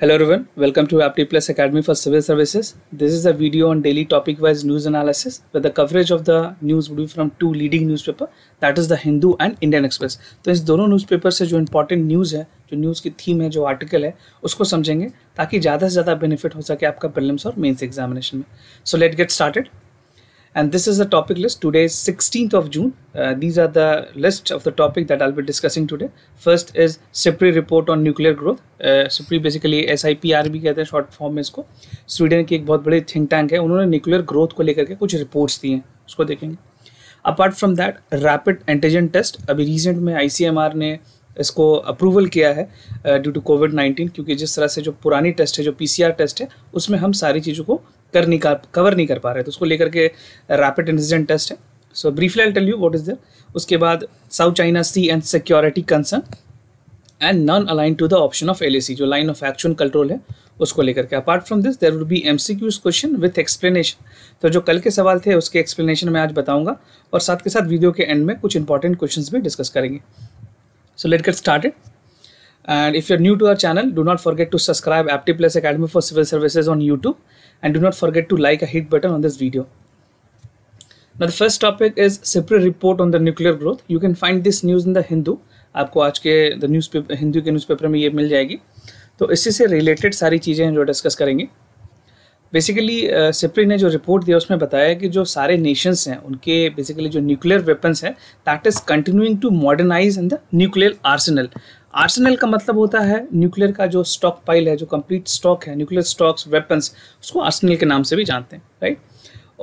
Hello everyone, welcome to Apti Plus Academy for Civil Services. This is a video on daily topic-wise news analysis where the coverage of the news would be from two leading newspaper that is the Hindu and Indian Express. तो इस दोनों newspaper से जो important news है जो news की theme है जो आर्टिकल है उसको समझेंगे ताकि ज़्यादा से ज़्यादा बेनिफिट हो सके आपका प्रिलिम्स और मेंस एग्जामिनेशन में so let get started And this is the topic list. Today is 16th of June. Uh, these are the list of the topic that I'll be discussing today. First is SIPRI report on nuclear growth. Uh, SIPRI basically S I P R भी कहते हैं short form में इसको Sweden की एक बहुत बड़ी think tank है उन्होंने न्यूक्लियर ग्रोथ को लेकर के कुछ रिपोर्ट्स दी हैं उसको देखेंगे apart from that rapid antigen test अभी रिसेंट में आई सी एम आर ने इसको अप्रूवल किया है ड्यू टू कोविड नाइन्टीन क्योंकि जिस तरह से जो पुरानी टेस्ट है जो पी सी आर टेस्ट है उसमें हम सारी चीज़ों को कर नहीं कर कवर नहीं कर पा रहे तो उसको लेकर के रैपिड इंसिडेंट टेस्ट है so briefly I tell you what is there उसके बाद South China C and security concern and non align to the option of L जो लाइन ऑफ एक्शन कंट्रोल है उसको लेकर के apart from this there would be M C Qs question with explanation तो जो कल के सवाल थे उसके एक्सप्लेनेशन मैं आज बताऊंगा और साथ के साथ वीडियो के एंड में कुछ इंपॉर्टेंट क्वेश्चन भी डिस्कस करेंगे so let get started And if you're new to our channel, do not forget to subscribe AptiPlus Academy for Civil Services on YouTube and do not forget to like a hit button on this video. Now the first topic is separate report on the nuclear growth. You can find this news in the Hindu. आपको आज के the newspaper Hindu Hindu के newspaper में ये मिल जाएगी तो इसी से रिलेटेड सारी चीज़ें जो discuss करेंगे बेसिकली सिप्री uh, ने जो रिपोर्ट दिया उसमें बताया कि जो सारे नेशंस हैं उनके बेसिकली जो न्यूक्लियर वेपन्स हैं that is continuing to modernise in the nuclear arsenal arsenal का मतलब होता है न्यूक्लियर का जो स्टॉक पाइल है जो कंप्लीट स्टॉक है न्यूक्लियर स्टॉक्स वेपन्स उसको आर्सेनल के नाम से भी जानते हैं राइट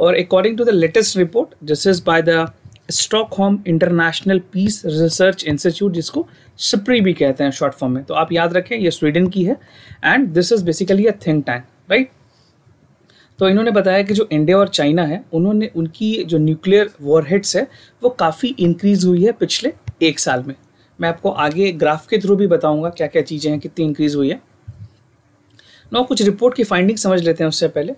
और according to the latest report this is by the Stockholm International Peace Research Institute जिसको सिप्री भी कहते हैं शॉर्ट फॉर्म में तो आप याद रखें ये स्वीडन की है and this is basically a think tank right तो इन्होंने बताया कि जो इंडिया और चाइना है उन्होंने उनकी जो न्यूक्लियर वॉरहेड्स है वो काफ़ी इंक्रीज हुई है पिछले एक साल में मैं आपको आगे ग्राफ के थ्रू भी बताऊंगा क्या क्या चीज़ें हैं कितनी इंक्रीज़ हुई है नौ कुछ रिपोर्ट की फाइंडिंग समझ लेते हैं उससे पहले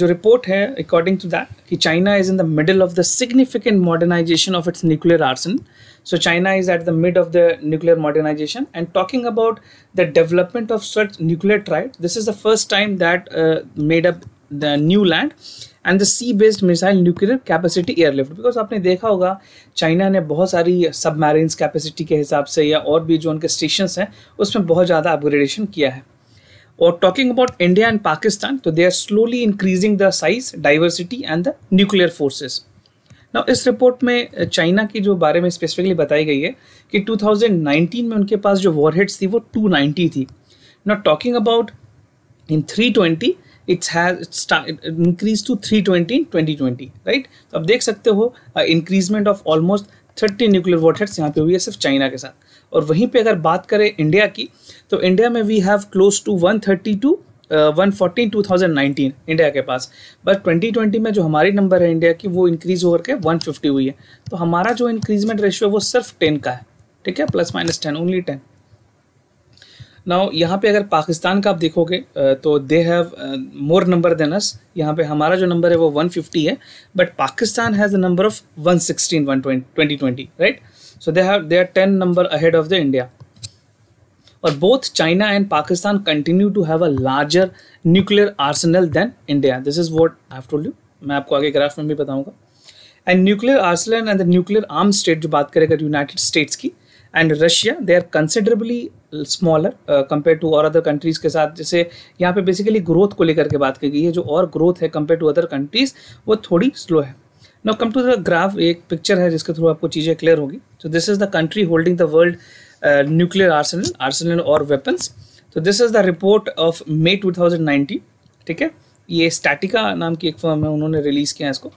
जो रिपोर्ट है अकॉर्डिंग टू दैट कि China is in the middle of the significant modernisation of its nuclear arsenal so China is at the mid of the nuclear modernisation and talking about the development of such nuclear triad this is the first time that made up the new land and the sea based missile nuclear capacity airlift because आपने देखा होगा China ने बहुत सारी सब capacity के हिसाब से या और भी जो उनके स्टेशन हैं उसमें बहुत ज़्यादा अपग्रेडेशन किया है और talking about India and Pakistan तो they are slowly increasing the size diversity and the nuclear forces ना इस रिपोर्ट में चाइना के जो बारे में स्पेसिफिकली बताई गई है कि 2019 में उनके पास जो वॉरहेड्स थी वो 290 थी ना talking about in 320 its has increase to three twenty in twenty right तो आप देख सकते हो increasement of almost thirty nuclear warheads यहाँ पे हुई है सिर्फ चाइना के साथ और वहीं पे अगर बात करें इंडिया की तो इंडिया में we have close to one thirty to one fourteen two thousand nineteen India के पास बट ट्वेंटी ट्वेंटी में जो हमारी नंबर है इंडिया की वो इंक्रीज़ होकर के वन फिफ्टी हुई है तो हमारा जो इंक्रीजमेंट रेशियो है वो सिर्फ टेन का है ठीक है plus minus ten only ten now यहाँ पे अगर पाकिस्तान का आप देखोगे तो they have more number than us यहाँ पे हमारा जो नंबर है वो 150 है but Pakistan has a number of 116 2020 right so they have they are 10 number ahead of the India और both China and Pakistan continue to have a larger nuclear arsenal than India this is what I told you मैं आपको आगे graph में भी बताऊँगा and nuclear arsenal and the nuclear arm state जो बात करें अगर यूनाइटेड स्टेट्स की and Russia they are considerably smaller compare to और अदर कंट्रीज़ के साथ जैसे यहाँ पे बेसिकली ग्रोथ को लेकर के बात की गई है जो और ग्रोथ है कंपेयर टू अदर कंट्रीज़ वो थोड़ी स्लो है now come to the graph एक पिक्चर है जिसके थ्रू आपको चीज़ें क्लियर होगी तो this is the country holding the world nuclear arsenal arsenal और वेपन्स तो this is the report of May two ठीक है ये स्टैटिका नाम की एक फर्म है उन्होंने रिलीज़ किया है इसको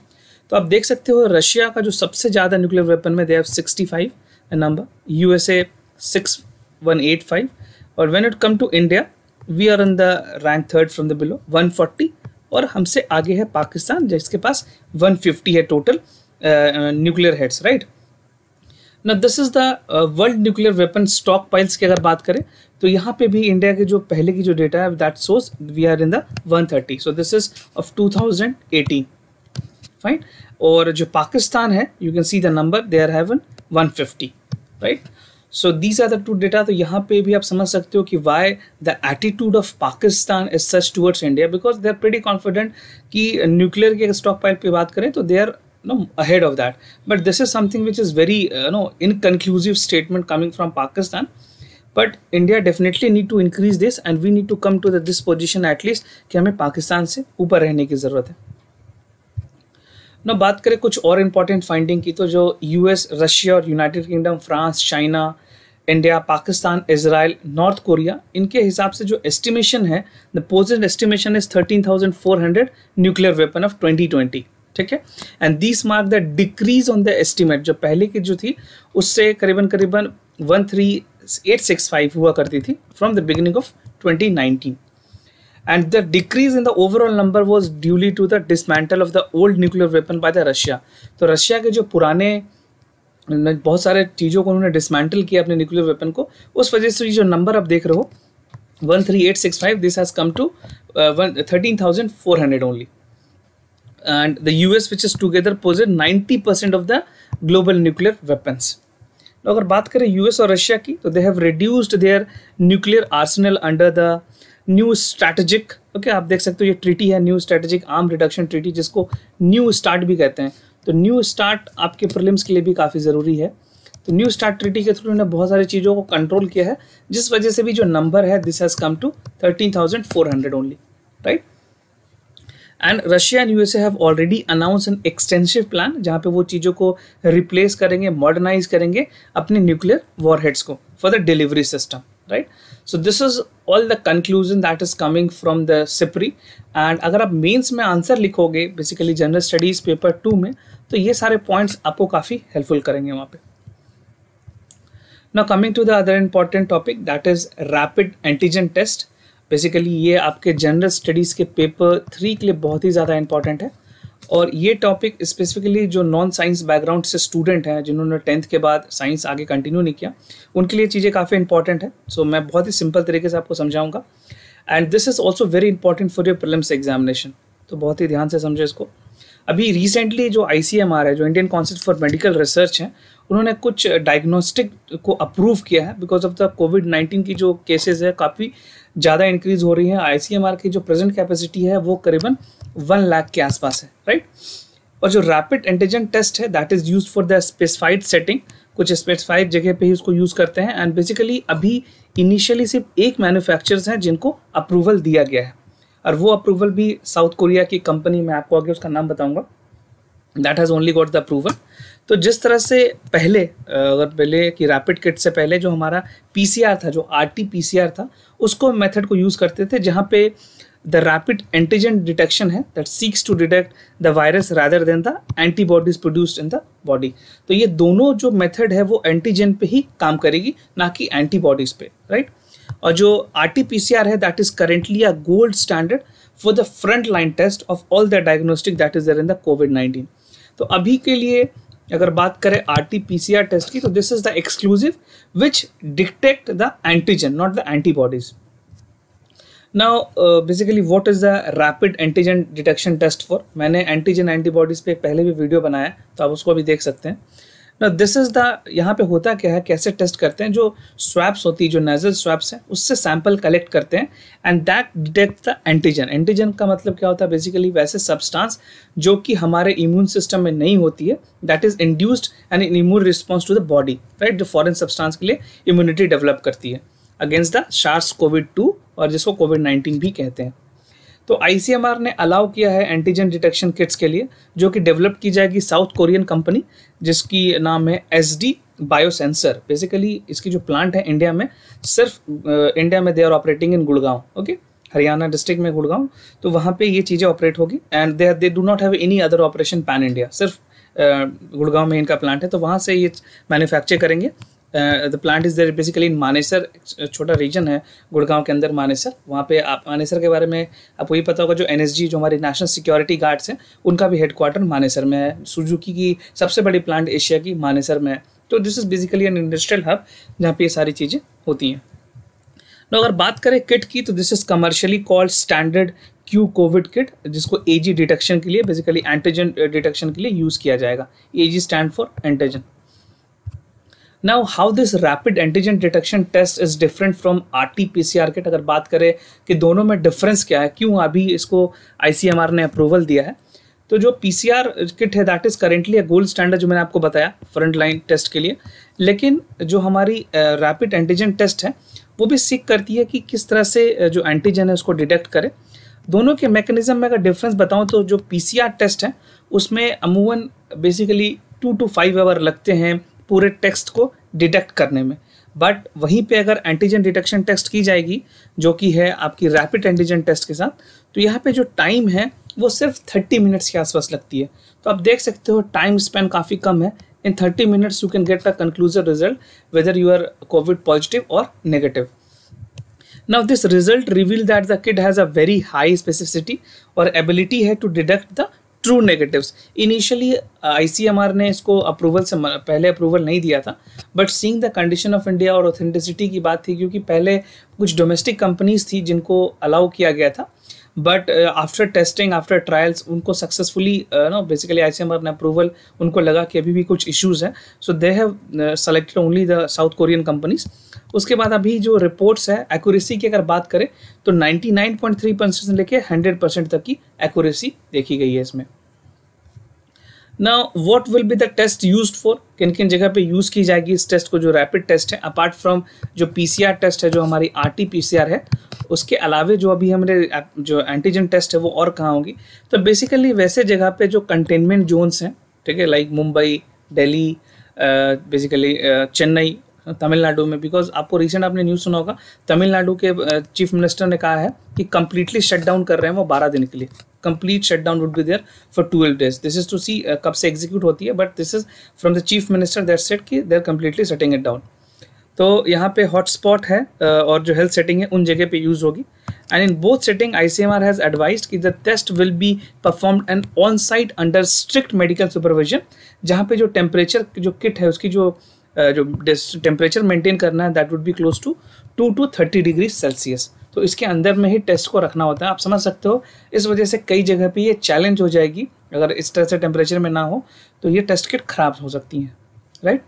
तो आप देख सकते हो रशिया का जो सबसे ज़्यादा न्यूक्लियर वेपन में they have five number U A six 185 और when it come to India we are in the rank third from the below 140 और हमसे आगे है पाकिस्तान जिसके पास 150 है टोटल न्यूक्लियर हेड्स राइट ना this is the world nuclear weapon stockpiles की अगर बात करें तो यहाँ पे भी इंडिया के जो पहले की जो डेटा है that source we are in the 130 so this is of 2018 fine और जो पाकिस्तान है you can see the number they are have 150 right right? So these are the two data तो यहाँ पे भी आप समझ सकते हो कि why the attitude of Pakistan is such towards India because they are pretty confident कि न्यूक्लियर के स्टॉक पाइप की बात करें तो they are no ahead of that but this is something which is very no inconclusive statement coming from Pakistan but India definitely need to increase this and we need to come to this position at least कि हमें पाकिस्तान से ऊपर रहने की ज़रूरत है ना बात करें कुछ और इम्पॉर्टेंट फाइंडिंग की तो जो यूएस रशिया और United Kingdom France China India Pakistan Israel North Korea इनके हिसाब से जो एस्टिमेशन है the posit estimation is thirteen thousand four hundred nuclear weapon of twenty twenty ठीक है and this mark the decrease on the estimate जो पहले की जो थी उससे करीबन करीबन one three eight six five हुआ करती थी from the beginning of twenty nineteen and the decrease in the overall number was duly to the dismantle of the old nuclear weapon by the Russia तो Russia के जो पुराने बहुत सारे चीज़ों को उन्होंने डिसमेंटल किया अपने न्यूक्लियर वेपन को उस वजह से जो नंबर आप देख रहे हो one three eight six five this has come to thirteen thousand four hundred only and and the US which is together possess 90% of the global nuclear weapons. Now, अगर बात करें यूएस और रशिया की तो they have reduced their nuclear arsenal under the new strategic okay आप देख सकते हो ये ट्रीटी है new strategic arm reduction treaty जिसको न्यू स्टार्ट भी कहते हैं तो न्यू स्टार्ट आपके प्रिलिम्स के लिए भी काफ़ी ज़रूरी है तो न्यू स्टार्ट ट्रिटी के थ्रू इन्होंने बहुत सारी चीज़ों को कंट्रोल किया है जिस वजह से भी जो नंबर है this has come to thirteen thousand four hundred only right and Russia and USA have already announce an extensive plan जहाँ पे वो चीज़ों को रिप्लेस करेंगे मॉडर्नाइज करेंगे अपने न्यूक्लियर वॉरहेड्स को for the delivery system right so this is all the conclusion that is coming from the SIPRI and अगर आप मेन्स में आंसर लिखोगे basically general studies paper two में तो ये सारे पॉइंट्स आपको काफ़ी हेल्पफुल करेंगे वहाँ पे now coming to the other important topic that is rapid antigen test basically ये आपके जनरल स्टडीज़ के पेपर थ्री के लिए बहुत ही ज़्यादा इंपॉर्टेंट है और ये टॉपिक स्पेसिफिकली जो नॉन साइंस बैकग्राउंड से स्टूडेंट हैं जिन्होंने टेंथ के बाद साइंस आगे कंटिन्यू नहीं किया उनके लिए चीज़ें काफ़ी इंपॉर्टेंट है सो so, मैं बहुत ही सिंपल तरीके से आपको समझाऊंगा and this is also very important for your prelims examination तो बहुत ही ध्यान से समझो इसको अभी रिसेंटली जो आई है जो Indian Council for Medical Research है उन्होंने कुछ डायग्नोस्टिक को अप्रूव किया है because of the Covid nineteen की जो केसेज है काफ़ी ज़्यादा इंक्रीज हो रही है आई की जो प्रेजेंट कैपेसिटी है वो करीबन वन लाख के आसपास है राइट और जो रैपिड एंटीजन टेस्ट है that is use for the specified setting कुछ स्पेसिफाइड जगह पे ही उसको यूज़ करते हैं एंड बेसिकली अभी इनिशियली सिर्फ एक मैन्युफैक्चरर्स हैं जिनको अप्रूवल दिया गया है और वो अप्रूवल भी साउथ कोरिया की कंपनी में आपको आगे उसका नाम बताऊंगा that has only got the approval तो जिस तरह से पहले अगर पहले कि रैपिड किट से पहले जो हमारा पी था जो आर टी था उसको मेथड को यूज़ करते थे जहाँ पे द रैपिड एंटीजन डिटेक्शन है that seeks to detect the virus rather than the antibodies produced in the body तो ये दोनों जो मेथड है वो एंटीजन पे ही काम करेगी ना कि एंटीबॉडीज पे राइट right? और जो R T P C R है that is currently a gold standard for the front line test of all the diagnostic that is in the Covid nineteen तो अभी के लिए अगर बात करें R T P C R test की तो this is the exclusive which detect the antigen not the antibodies now basically what is the rapid antigen detection test for मैंने एंटीजन एंटीबॉडीज पे पहले भी वीडियो बनाया तो आप उसको भी देख सकते हैं ना दिस इज़ द यहाँ पे होता क्या है कैसे टेस्ट करते हैं जो स्वैप्स होती है जो नेजल स्वैप्स हैं उससे सैंपल कलेक्ट करते हैं and that detect the antigen antigen का मतलब क्या होता है बेसिकली वैसे सब्सटेंस जो कि हमारे इम्यून सिस्टम में नहीं होती है that is induced and immune response to the body right जो फॉरन सब्सटांस के लिए इम्यूनिटी डेवलप करती है against the SARS Covid two और जिसको कोविड नाइन्टीन भी कहते हैं तो आई ने अलाउ किया है एंटीजन डिटेक्शन किट्स के लिए जो कि डेवलप की जाएगी साउथ कोरियन कंपनी जिसकी नाम है एस डी बायोसेंसर बेसिकली इसकी जो प्लांट है इंडिया में सिर्फ इंडिया में they are operating in Gurgaon okay Haryana district में गुड़गांव तो वहाँ पे ये चीज़ें ऑपरेट होगी and they they do not have any other operation pan India सिर्फ गुड़गांव में इनका प्लांट है तो वहाँ से ये मैन्युफैक्चर करेंगे the plant is there basically in Manesar छोटा रीजन है गुड़गांव के अंदर मानेसर वहाँ पे आप मानेसर के बारे में आपको ये पता होगा जो एन जो हमारे नेशनल सिक्योरिटी गार्ड्स हैं उनका भी हेडक्वार्टर मानेसर में है सुजुकी की सबसे बड़ी प्लांट एशिया की मानेसर में है तो this is basically an industrial hub जहाँ पे ये सारी चीज़ें होती हैं तो अगर बात करें किट की तो this is commercially called standard Q Covid kit जिसको एजी डिटेक्शन के लिए बेसिकली एंटीजन डिटेक्शन के लिए यूज़ किया जाएगा AG stand for antigen now how this rapid antigen detection test is different from R T P C R kit अगर बात करें कि दोनों में डिफरेंस क्या है क्यों अभी इसको आई सी एम आर ने अप्रूवल दिया है तो जो पी सी आर किट है that is currently a gold standard जो मैंने आपको बताया फ्रंट लाइन टेस्ट के लिए लेकिन जो हमारी रैपिड एंटीजन टेस्ट है वो भी सीख करती है कि किस तरह से जो एंटीजन है उसको डिटेक्ट करें दोनों के मैकेनिज्म में अगर डिफरेंस बताऊँ तो जो पी सी आर टेस्ट है उसमें अमूमन basically two to five hour लगते हैं पूरे टेक्स्ट को डिटेक्ट करने में बट वहीं पे अगर एंटीजन डिटेक्शन टेस्ट की जाएगी जो कि है आपकी रैपिड एंटीजन टेस्ट के साथ तो यहाँ पे जो टाइम है वो सिर्फ थर्टी मिनट्स के आसपास लगती है तो आप देख सकते हो टाइम स्पेन काफ़ी कम है in thirty minutes you can get a conclusive result whether you are Covid positive और negative this result reveal that the kit has a very high specificity और एबिलिटी है to deduct the true negatives initially ICMR ने इसको approval से पहले approval नहीं दिया था but seeing the condition of India और ऑथेंटिसिटी की बात थी क्योंकि पहले कुछ डोमेस्टिक कंपनीज थी जिनको अलाउ किया गया था but after testing after trials उनको successfully no basically I C ने अप्रूवल उनको लगा कि अभी भी कुछ इश्यूज़ हैं so they have selected only the South Korean companies उसके बाद अभी जो रिपोर्ट्स है एक्यूरेसी की अगर बात करें तो 99.3 परसेंट से लेके 100 परसेंट तक की एक्यूरेसी देखी गई है इसमें ना what will be the test use for किन किन जगह पे यूज़ की जाएगी इस टेस्ट को जो रैपिड टेस्ट है अपार्ट फ्रॉम जो पी टेस्ट है जो हमारी R T P C R है उसके अलावे जो अभी हमारे जो एंटीजन टेस्ट है वो और कहाँ होगी तो बेसिकली वैसे जगह पे जो कंटेनमेंट जोन्स हैं ठीक है like Mumbai daily basically Chennai Tamil Nadu में बिकॉज आपको रिसेंट आपने न्यूज़ सुना होगा तमिलनाडु के चीफ मिनिस्टर ने कहा है कि कंप्लीटली शट डाउन कर रहे हैं वो बारह दिन के लिए complete shut down would be there for twelve days this is to see कब से एग्जीक्यूट होती है but this is from the chief minister that set कि there completely setting it down तो यहाँ पे हॉटस्पॉट है और जो हेल्थ सेटिंग है उन जगह पे यूज़ होगी and in both setting I C M R has advise कि the test will be performed and on site under strict medical supervision जहाँ पे जो टेम्परेचर जो किट है उसकी जो uh, जो टेम्परेचर मेंटेन करना है that would be close to two to thirty degree Celsius तो इसके अंदर में ही टेस्ट को रखना होता है आप समझ सकते हो इस वजह से कई जगह पे ये चैलेंज हो जाएगी अगर इस तरह से टेम्परेचर में ना हो तो ये टेस्ट किट खराब हो सकती हैं right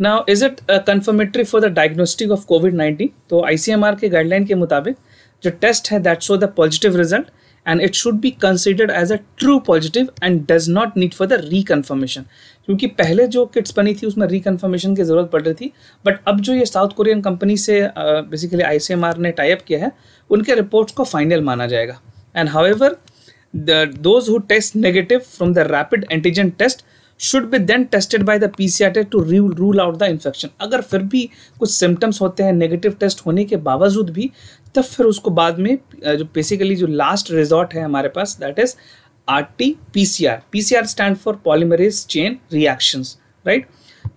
now is it confirmatory for the diagnostic of COVID nineteen तो आई के गाइडलाइन के मुताबिक जो टेस्ट है that show the positive result and it should be considered as a true positive and does not need for the reconfirmation क्योंकि पहले जो kits बनी थी उसमें रिकन्फर्मेशन की ज़रूरत पड़ रही थी बट अब जो ये साउथ कोरियन कंपनी से basically I C M R ने टाइप किया है उनके रिपोर्ट्स को फाइनल माना जाएगा and however those who test negative from the rapid antigen test should be then tested by the P C R to rule out the infection अगर फिर भी कुछ सिम्टम्स होते हैं नेगेटिव टेस्ट होने के बावजूद भी तब फिर उसको बाद में जो बेसिकली जो लास्ट रिजॉर्ट है हमारे पास that is R T P C R P C R stand for polymerase chain reactions right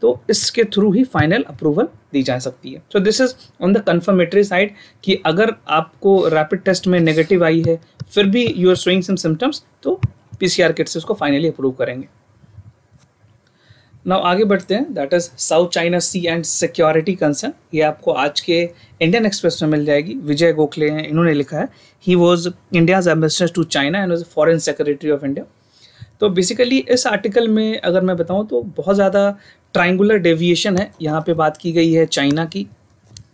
तो इसके थ्रू ही फाइनल अप्रूवल दी जा सकती है so this is on the confirmatory side कि अगर आपको रैपिड टेस्ट में नेगेटिव आई है फिर भी you are showing some symptoms तो पी सी आर किट से उसको फाइनली अप्रूव करेंगे नाउ आगे बढ़ते हैं that is south China C and security concern ये आपको आज के इंडियन एक्सप्रेस में मिल जाएगी विजय गोखले हैं इन्होंने लिखा है he was India's ambassador to China and was foreign secretary of India तो बेसिकली इस आर्टिकल में अगर मैं बताऊँ तो बहुत ज़्यादा ट्राइंगुलर डेविएशन है यहाँ पे बात की गई है चाइना की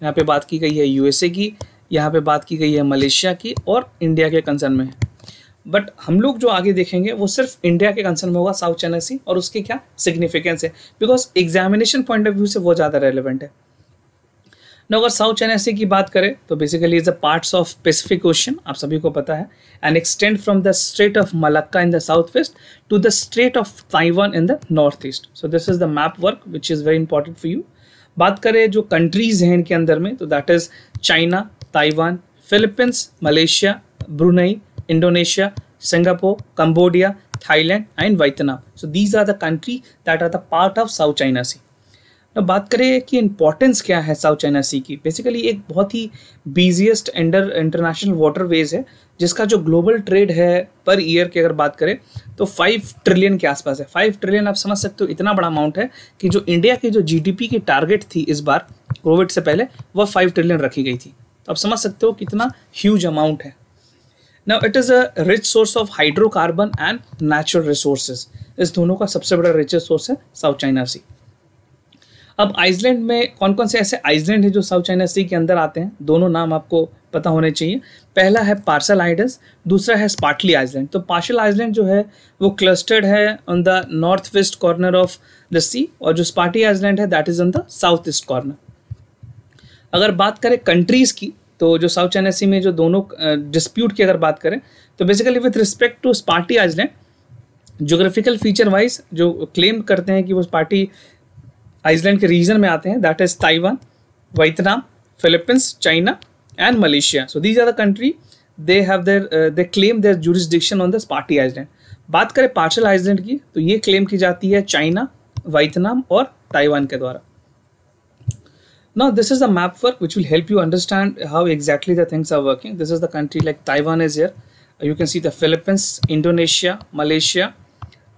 यहाँ पे बात की गई है यूएसए की यहाँ पे बात की गई है मलेशिया की और इंडिया के कंसर्न में बट हम लोग जो आगे देखेंगे वो सिर्फ इंडिया के कंसर्न में होगा साउथ चाइना सी और उसकी क्या सिग्निफिकेंस है because examination point of view से वो ज़्यादा रेलिवेंट है न अगर साउथ चाइना सी की बात करें तो basically is a parts of Pacific Ocean आप सभी को पता है and extend from the strait of Malacca in the south west to the strait of Taiwan in the north east so this is the map work which is very important for you बात करें जो countries हैं इनके अंदर में तो that is China Taiwan Philippines Malaysia Brunei Indonesia, Singapore, Cambodia, Thailand and Vietnam. So these are the country that are the part of South China Sea. Now बात करें कि importance क्या है South China Sea की basically एक बहुत ही busiest under international waterways है जिसका जो global trade है per year की अगर बात करें तो फाइव trillion के आसपास है फाइव trillion आप समझ सकते हो इतना बड़ा amount है कि जो India की जो जीडीपी की टारगेट थी इस बार कोविड से पहले वह फाइव trillion रखी गई थी तो आप समझ सकते हो कितना huge amount है now it is a rich source of hydrocarbon and natural resources इस दोनों का सबसे बड़ा रिचेस्ट सोर्स है साउथ चाइना सी अब आइसलैंड में कौन कौन से ऐसे आइसलैंड हैं जो साउथ चाइना सी के अंदर आते हैं दोनों नाम आपको पता होने चाहिए पहला है पार्सल आइडस दूसरा है स्पार्टली आइसलैंड तो पार्शल आइसलैंड जो है वो क्लस्टर्ड है on the north west corner of the sea और जो स्पार्टी आइसलैंड है that is on the south east corner अगर बात करें कंट्रीज़ की तो जो साउथ चाइना सी में जो दोनों डिस्प्यूट की अगर बात करें तो basically with respect to Spratly island geographical feature wise जो क्लेम करते हैं कि वो पार्टी आइसलैंड के रीजन में आते हैं that is Taiwan Vietnam Philippines China and Malaysia so these are the country they have their they claim their jurisdiction on this Spratly island बात करें पार्शल आइसलैंड की तो ये क्लेम की जाती है चाइना वियतनाम और ताइवान के द्वारा Now, this is the map work which will help you understand how exactly the things are working. This is the country like Taiwan is here. Uh, you can see the Philippines, Indonesia, Malaysia.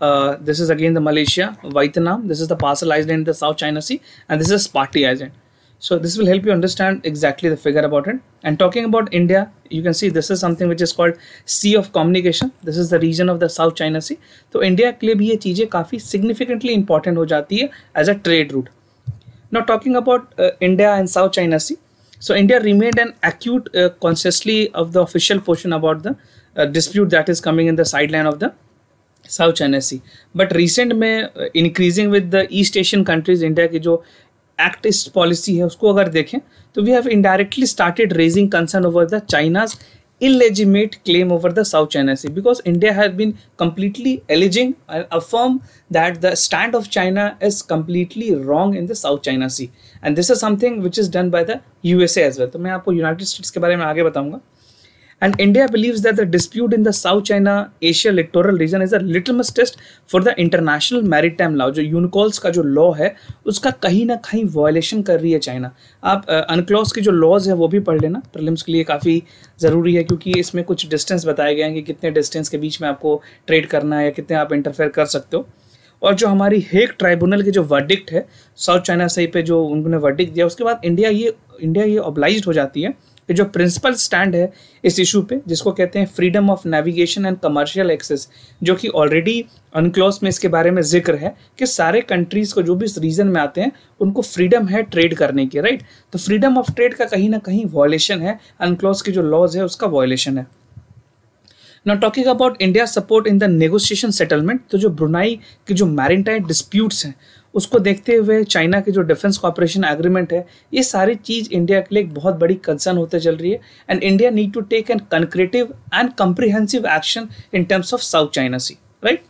Uh, this is again the Malaysia, Vietnam. This is the parcel island in the South China Sea. And this is Sparty Island. So this will help you understand exactly the figure about it. And talking about India, you can see this is something which is called Sea of Communication. This is the region of the South China Sea. So India के लिए भी ये चीज़ें काफ़ी as a हो जाती है Now talking about uh, India and South China Sea. So India remained an acute uh, consciously of the official portion about the uh, dispute that is coming in the sideline of the south China sea but recent में increasing with the east Asian countries India की जो act east policy है उसको अगर देखें तो we have indirectly started raising concern over the China's illegitimate claim over the South China Sea because India has been completely alleging and affirm that the stand of China is completely wrong in the South China Sea and this is something which is done by the USA as well. So, I will United States about the United States. and India believes that the dispute in the South China Asia littoral region is a litmus test for the international maritime law जो यूनिकॉल्स का जो law है उसका कहीं ना कहीं violation कर रही है चाइना आप uh, unclos के जो लॉज है वो भी पढ़ लेना prelims के लिए काफ़ी ज़रूरी है क्योंकि इसमें कुछ डिस्टेंस बताए गए हैं कि कितने डिस्टेंस के बीच में आपको ट्रेड करना hai या कितने आप इंटरफेयर कर सकते हो और जो हमारी हेक ट्राइब्यूनल की जो वर्डिक्ट है साउथ चाइना सही पे जो उन्होंने वर्डिक्ट दिया उसके बाद इंडिया ये इंडिया ये ऑब्लाइज हो जाती है ये जो प्रिंसिपल स्टैंड है इस इशू पे जिसको कहते हैं freedom of navigation and commercial access जो कि ऑलरेडी अनक्लोज में इसके बारे में जिक्र है कि सारे कंट्रीज़ को जो भी इस रीजन में आते हैं उनको फ्रीडम है ट्रेड करने की राइट तो फ्रीडम ऑफ ट्रेड का कहीं ना कहीं वॉयलेशन है अनक्लोज के जो लॉज है उसका वॉयलेशन है not talking about India support in the negotiation settlement तो जो ब्रुनाई के जो मैरिटाइन डिस्प्यूट्स हैं उसको देखते हुए चाइना के जो डिफेंस कॉपरेशन एग्रीमेंट है ये सारी चीज़ इंडिया के लिए एक बहुत बड़ी कंसर्न होते चल रही है and India need to take an concretive and comprehensive action in terms of south China sea right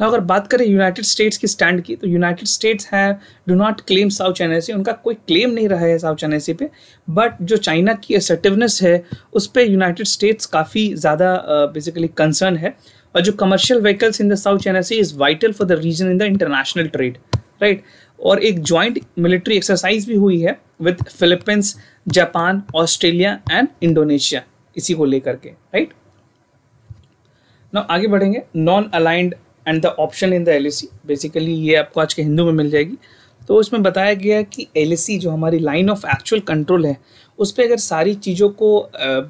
ना अगर बात करें यूनाइटेड स्टेट्स की स्टैंड की तो यूनाइटेड स्टेट्स है do not claim south China sea उनका कोई क्लेम नहीं रहा है साउथ चाइना सी पे बट जो चाइना की असर्टिवनेस है उस पर यूनाइटेड स्टेट्स काफ़ी ज़्यादा बेसिकली कंसर्न है और जो commercial vehicles in the south China sea is vital for the region in the international trade right और एक ज्वाइंट मिलिट्री एक्सरसाइज भी हुई है with Philippines Japan Australia and Indonesia इसी को लेकर के राइट ना आगे बढ़ेंगे non aligned and the option in the L basically ये आपको आज के हिंदू में मिल जाएगी तो उसमें बताया गया कि एल जो हमारी लाइन ऑफ एक्चुअल कंट्रोल है उस पर अगर सारी चीज़ों को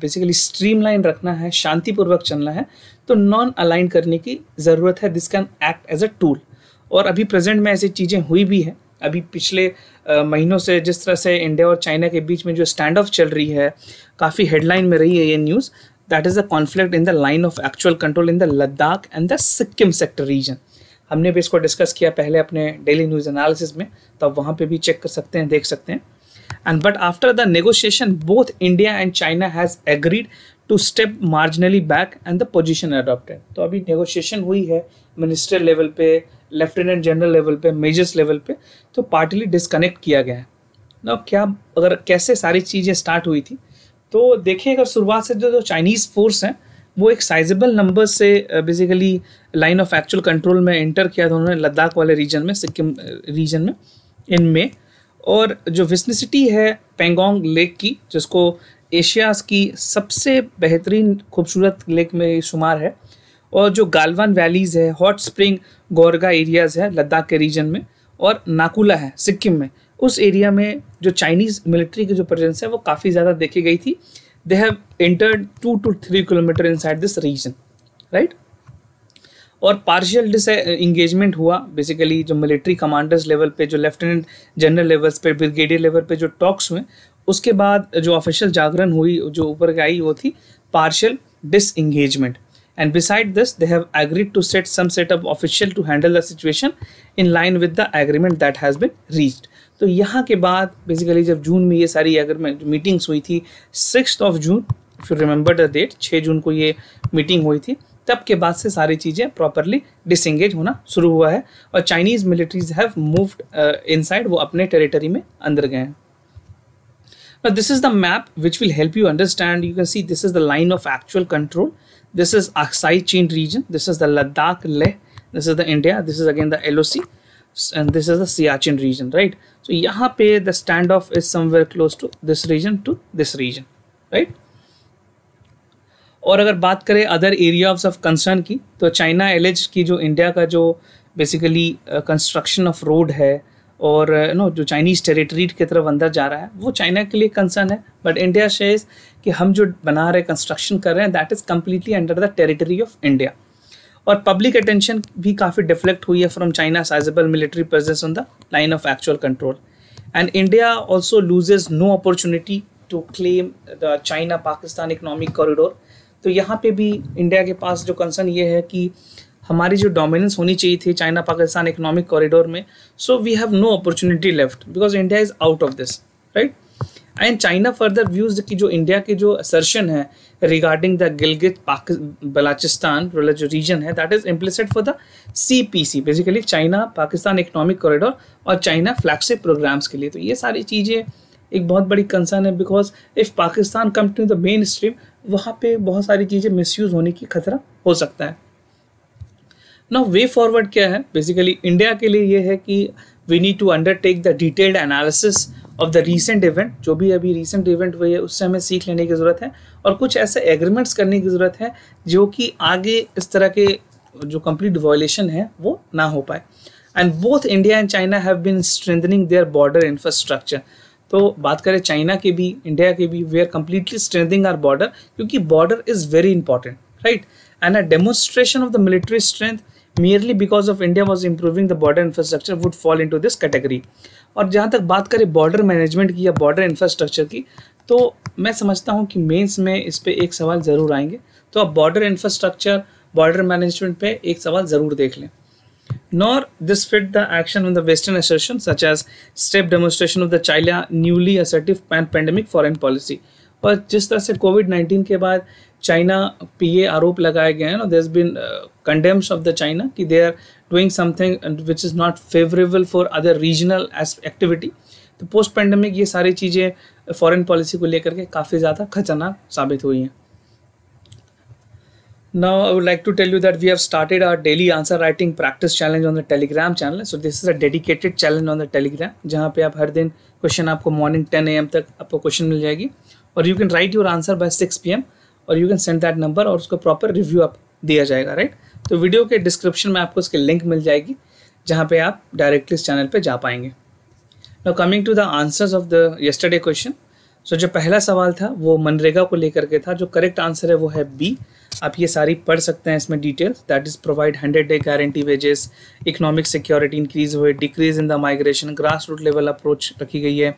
बेसिकली स्ट्रीम लाइन रखना है शांतिपूर्वक चलना है तो नॉन अलाइन करने की ज़रूरत है this can act as a tool और अभी प्रेजेंट में ऐसी चीज़ें हुई भी हैं अभी पिछले महीनों से जिस तरह से इंडिया और चाइना के बीच में जो स्टैंड ऑफ चल रही है काफ़ी हेडलाइन में रही है ये news that is a conflict in the line of actual control in the Ladakh and the Sikkim sector region हमने भी इसको डिस्कस किया पहले अपने डेली न्यूज़ एनालिसिस में तो आप वहाँ पर भी चेक कर सकते हैं देख सकते हैं and but after the negotiation both India and China has agreed to step marginally back and the position adopted तो अभी नेगोशिएशन हुई है मिनिस्टर लेवल पे लेफ्टिनेंट जनरल लेवल पे मेजर्स लेवल पे तो पार्टली डिस्कनेक्ट किया गया है ना क्या अगर कैसे सारी चीज़ें स्टार्ट हुई थी तो देखिए अगर शुरुआत से जो जो चाइनीज़ फोर्स हैं वो एक साइजेबल नंबर से basically line of actual control में एंटर किया था उन्होंने लद्दाख वाले रीजन में सिक्किम रीजन में इन में और जो विस्निसिटी है पेंगोंग लेक की जिसको एशिया की सबसे बेहतरीन खूबसूरत लेक में शुमार है और जो गालवान वैलीज़ है हॉट स्प्रिंग गोरगा एरियाज़ है लद्दाख के रीजन में और नाकुला है सिक्किम में उस एरिया में जो चाइनीज़ मिलिट्री की जो प्रेजेंस है वो काफ़ी ज़्यादा देखी गई थी they have entered two to three kilometres in side this region right और पार्शियल डिस इंगेजमेंट हुआ बेसिकली जो मिलिट्री कमांडर्स लेवल पे जो लेफ्टिनेंट जनरल लेवल्स पे ब्रिगेडियर लेवल पे जो टॉक्स हुए उसके बाद जो ऑफिशियल जागरण हुई जो ऊपर आई वो थी partial disengagement And beside this, they have agreed to set some set of official to handle the situation in line with the agreement that has been reached. तो यहाँ के बाद बेसिकली जब जून में ये सारी अगर मीटिंग्स हुई थी six of June if you remember the date छः जून को ये मीटिंग हुई थी तब के बाद से सारी चीज़ें प्रॉपरली डिसंगेज होना शुरू हुआ है और Chinese militaries have moved inside वो अपने टेरिटरी में अंदर गए हैं Now this is the map which will help you understand. You can see this is the line of actual control. This is Aksai chain region. This is the Ladakh Leh. This is the India. This is again the LOC. And this is the Siachen region, right? So here pe the standoff is somewhere close to this region to this region, right? और अगर बात करें other areas of concern की तो China L की जो India का जो बेसिकली कंस्ट्रक्शन ऑफ रोड है और नो जो चाइनीज़ टेरिटरी की तरफ अंदर जा रहा है वो चाइना के लिए कंसर्न है बट इंडिया शेज कि हम जो बना रहे कंस्ट्रक्शन कर रहे हैं that is completely under the territory of India और पब्लिक अटेंशन भी काफ़ी डिफ्लेक्ट हुई है from China sizable military presence on the line of actual control and India also loses no opportunity to claim the China Pakistan economic corridor तो यहाँ पे भी India के पास जो कंसर्न ये है कि हमारी जो डोमिनेंस होनी चाहिए थी चाइना पाकिस्तान इकोनॉमिक कॉरिडोर में so we have no opportunity left because India is out of this right and China further views की जो इंडिया के जो असर्शन है रिगार्डिंग द गिलगित बलाचिस्तान वाला जो रीजन है that is implicit for the C P C basically China Pakistan economic corridor और China flagship programs के लिए तो ये सारी चीज़ें एक बहुत बड़ी कंसर्न है because if Pakistan come to the mainstream वहाँ पे बहुत सारी चीज़ें यूज़ होने की खतरा हो सकता है ना वे फॉरवर्ड क्या है बेसिकली इंडिया के लिए ये है कि we need to undertake the detailed analysis of the recent event जो भी अभी रीसेंट इवेंट हुई है उससे हमें सीख लेने की ज़रूरत है और कुछ ऐसे एग्रीमेंट्स करने की ज़रूरत है जो कि आगे इस तरह के जो कंप्लीट वॉयलेशन है वो ना हो पाए and both India and China have been strengthening their border infrastructure तो बात करें चाइना के भी इंडिया के भी we are completely strengthening our border क्योंकि border is very important right and a demonstration of the military strength merely because of India was improving the border infrastructure would fall into this category और जहाँ तक बात करें border management की या border infrastructure की तो मैं समझता हूँ कि मेंस में इस पर एक सवाल ज़रूर आएंगे तो आप border infrastructure border management पे एक सवाल ज़रूर देख लें nor this fit the action on the western assertion such as step demonstration of the china newly assertive pan pandemic foreign policy और जिस तरह से कोविड 19 के बाद चाइना पे ये आरोप लगाए गए हैं there been condemns of the China कि they are doing something which is not favourable for other regional activity तो पोस्ट पेंडेमिक ये सारी चीज़ें फॉरेन पॉलिसी को लेकर के काफ़ी ज़्यादा खतरनाक साबित हुई हैं Now, I would like to tell you that we have started our daily answer writing practice challenge on the Telegram channel. So, this is a dedicated challenge on the Telegram, जहाँ पे आप हर दिन क्वेश्चन आपको morning 10 M तक आपको question मिल जाएगी और you can write your answer by 6 P M और you can send that number और उसको प्रॉपर रिव्यू आप दिया जाएगा राइट तो वीडियो के डिस्क्रिप्शन में आपको इसकी लिंक मिल जाएगी जहाँ पे आप डायरेक्टली इस चैनल पे जा पाएंगे now coming to the answers of the yesterday question so जो पहला सवाल था वो मनरेगा को लेकर के था जो करेक्ट आंसर है वो है बी आप ये सारी पढ़ सकते हैं इसमें details that is provide hundred day guarantee wages economic security increase हुए decrease in the migration grass root level approach रखी गई है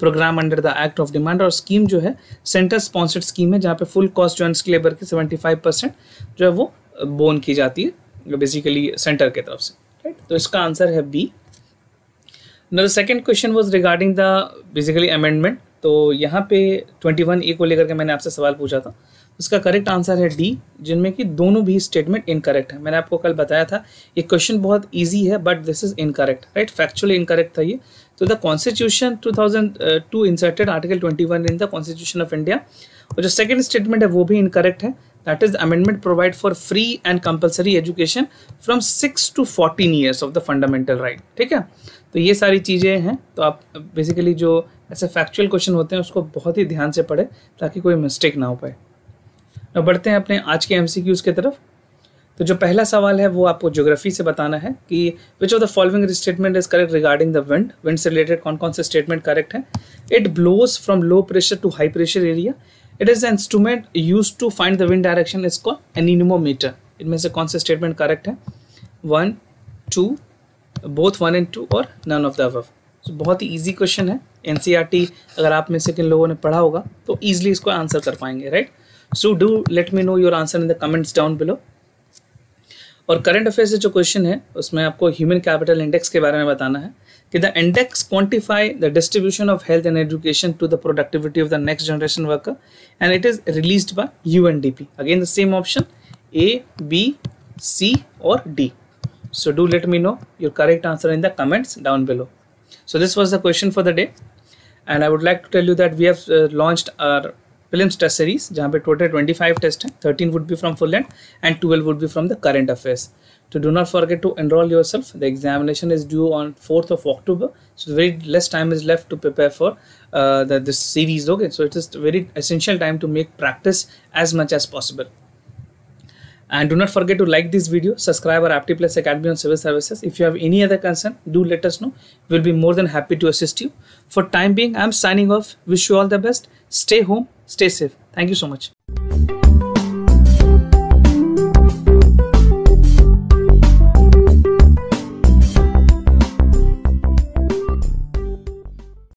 program under the act of demand और स्कीम जो है सेंटर स्पॉन्सर्ड स्कीम है जहाँ पे फुल कॉस्ट जो है लेबर की सेवेंटी फाइव परसेंट जो है वो बोन की जाती है बेसिकली सेंटर की तरफ से राइट तो इसका आंसर है बी न the second question was regarding the basically amendment तो यहाँ पे ट्वेंटी वन ए को लेकर के मैंने आपसे सवाल पूछा था उसका करेक्ट आंसर है डी जिनमें कि दोनों भी स्टेटमेंट इनकरेक्ट है मैंने आपको कल बताया था ये क्वेश्चन बहुत ईजी है but this is incorrect right factually incorrect था ये तो the constitution 2002 inserted article 21 in the constitution of India और जो सेकंड स्टेटमेंट है वो भी इनकरेक्ट है that is amendment provide for free and compulsory education from six to fourteen years of the fundamental right ठीक है तो ये सारी चीज़ें हैं तो आप बेसिकली जो ऐसे फैक्चुअल क्वेश्चन होते हैं उसको बहुत ही ध्यान से पढ़े ताकि कोई मिस्टेक ना हो पाए अब बढ़ते हैं अपने आज के एम सी क्यूज की तरफ तो जो पहला सवाल है वो आपको ज्योग्राफी से बताना है कि which of the following statement is correct regarding the wind wind से रिलेटेड कौन कौन से स्टेटमेंट करेक्ट हैं it blows from low pressure to high pressure area it is instrument use to find the wind direction is call anemometer इनमें से कौन से statement correct है one two both one and two और none of the above तो बहुत ही easy question है एन e अगर आप में से किन लोगों ने पढ़ा होगा तो ईजिली इसको आंसर कर पाएंगे right right? So do let me know your answer in the comments down below और करंट अफेयर से जो क्वेश्चन है उसमें आपको ह्यूमन कैपिटल इंडेक्स के बारे में बताना है कि the index quantify the distribution of health and education to the productivity of the next generation worker and it is release by you again the same option A B C और D so do let me know your correct answer in the comments down below so this was the question for the day and I would like to tell you that we have launched our films test series जहाँ पे 25 test हैं 13 would be from full length and 12 would be from the current affairs so do not forget to enroll yourself the examination is due on 4th of October so very less time is left to prepare for uh, the, this series okay so it is very essential time to make practice as much as possible and do not forget to like this video subscribe our apti plus academy on civil services if you have any other concern do let us know we'll be more than happy to assist you for time being i'm signing off wish you all the best Stay home, stay safe. Thank you so much.